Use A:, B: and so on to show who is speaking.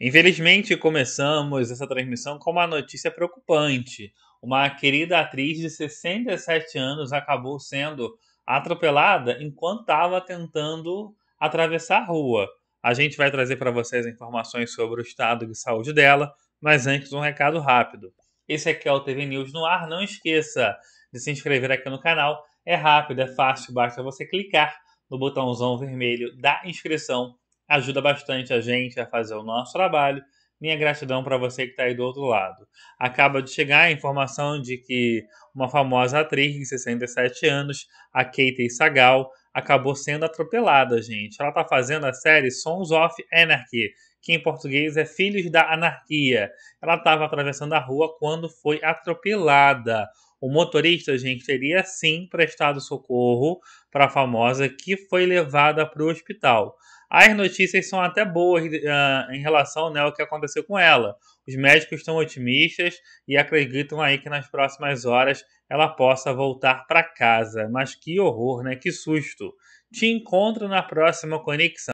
A: Infelizmente, começamos essa transmissão com uma notícia preocupante. Uma querida atriz de 67 anos acabou sendo atropelada enquanto estava tentando atravessar a rua. A gente vai trazer para vocês informações sobre o estado de saúde dela, mas antes um recado rápido. Esse aqui é o TV News no ar. Não esqueça de se inscrever aqui no canal. É rápido, é fácil, basta você clicar no botãozão vermelho da inscrição ajuda bastante a gente a fazer o nosso trabalho. Minha gratidão para você que está aí do outro lado. Acaba de chegar a informação de que uma famosa atriz de 67 anos, a Katie Sagal, acabou sendo atropelada, gente. Ela está fazendo a série Sons of Anarchy, que em português é Filhos da Anarquia. Ela estava atravessando a rua quando foi atropelada. O motorista, gente, teria sim prestado socorro para a famosa que foi levada para o hospital. As notícias são até boas uh, em relação né, ao que aconteceu com ela. Os médicos estão otimistas e acreditam aí que nas próximas horas ela possa voltar para casa. Mas que horror, né? Que susto! Te encontro na próxima conexão.